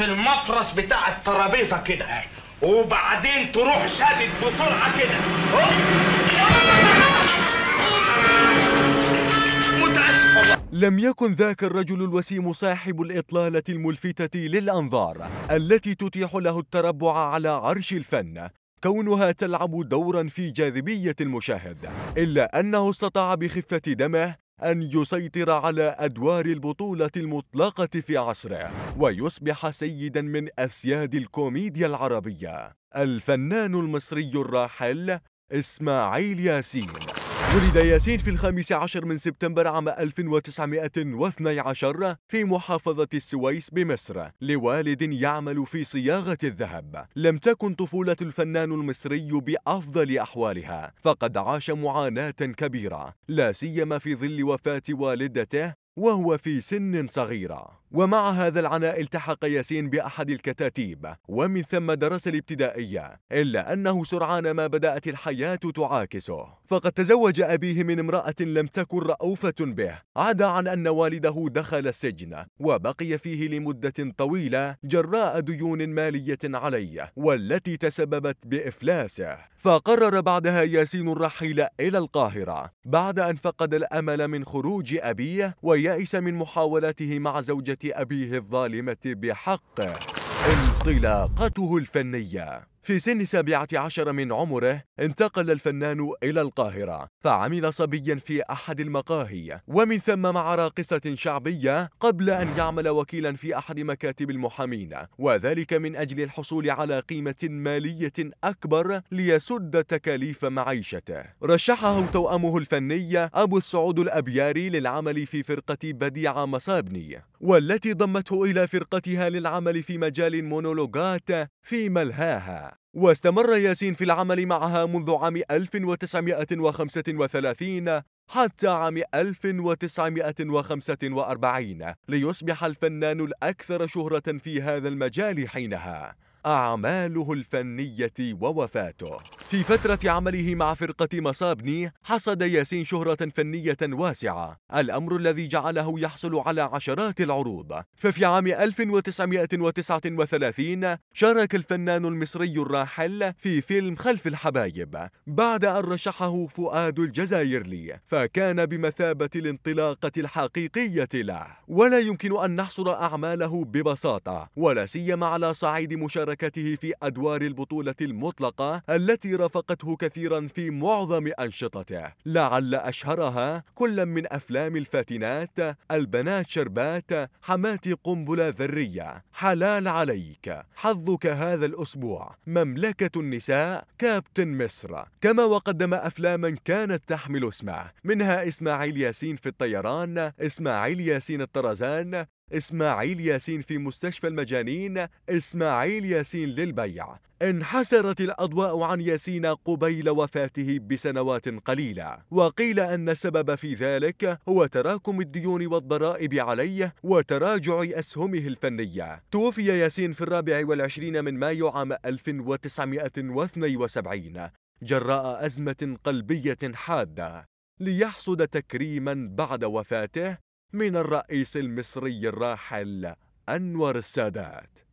في المطرس بتاع الترابيزه كده وبعدين تروح شادد بسرعه كده لم يكن ذاك الرجل الوسيم صاحب الإطلالة الملفتة للأنظار التي تتيح له التربع على عرش الفن كونها تلعب دورا في جاذبية المشاهد إلا أنه استطاع بخفة دمه أن يسيطر على أدوار البطولة المطلقة في عصره ويصبح سيدا من أسياد الكوميديا العربية الفنان المصري الراحل إسماعيل ياسين ولد ياسين في الخامس عشر من سبتمبر عام 1912 في محافظة السويس بمصر لوالد يعمل في صياغة الذهب لم تكن طفولة الفنان المصري بأفضل أحوالها فقد عاش معاناة كبيرة لا سيما في ظل وفاة والدته وهو في سن صغيرة ومع هذا العناء التحق ياسين بأحد الكتاتيب ومن ثم درس الابتدائية إلا أنه سرعان ما بدأت الحياة تعاكسه فقد تزوج أبيه من امرأة لم تكن رؤوفة به عدا عن أن والده دخل السجن وبقي فيه لمدة طويلة جراء ديون مالية عليه والتي تسببت بإفلاسه فقرر بعدها ياسين الرحيل إلى القاهرة بعد أن فقد الأمل من خروج أبيه ويأس من محاولاته مع زوجته أبيه الظالمة بحقه انطلاقته الفنية في سن السابعة عشر من عمره انتقل الفنان إلى القاهرة فعمل صبيا في أحد المقاهي ومن ثم مع راقصة شعبية قبل أن يعمل وكيلا في أحد مكاتب المحامين وذلك من أجل الحصول على قيمة مالية أكبر ليسد تكاليف معيشته رشحه توأمه الفني أبو السعود الأبياري للعمل في فرقة بديعة مصابني والتي ضمته إلى فرقتها للعمل في مجال المونولوجات في ملهاها واستمر ياسين في العمل معها منذ عام 1935 حتى عام 1945 ليصبح الفنان الأكثر شهرة في هذا المجال حينها أعماله الفنية ووفاته في فترة عمله مع فرقة مصابني حصد ياسين شهرة فنية واسعة الأمر الذي جعله يحصل على عشرات العروض ففي عام 1939 شارك الفنان المصري الراحل في فيلم خلف الحبايب بعد أن رشحه فؤاد الجزائرلي فكان بمثابة الانطلاقة الحقيقية له ولا يمكن أن نحصر أعماله ببساطة ولا سيما على صعيد مشاركة مشاركته في أدوار البطولة المطلقة التي رافقته كثيرا في معظم أنشطته لعل أشهرها كل من أفلام الفاتنات البنات شربات حماتي قنبلة ذرية حلال عليك حظك هذا الأسبوع مملكة النساء كابتن مصر كما وقدم أفلاما كانت تحمل اسمه منها إسماعيل ياسين في الطيران إسماعيل ياسين الطرزان إسماعيل ياسين في مستشفى المجانين إسماعيل ياسين للبيع انحسرت الأضواء عن ياسين قبيل وفاته بسنوات قليلة وقيل أن السبب في ذلك هو تراكم الديون والضرائب عليه وتراجع أسهمه الفنية توفي ياسين في الرابع والعشرين من مايو عام 1972 جراء أزمة قلبية حادة ليحصد تكريما بعد وفاته من الرئيس المصري الراحل أنور السادات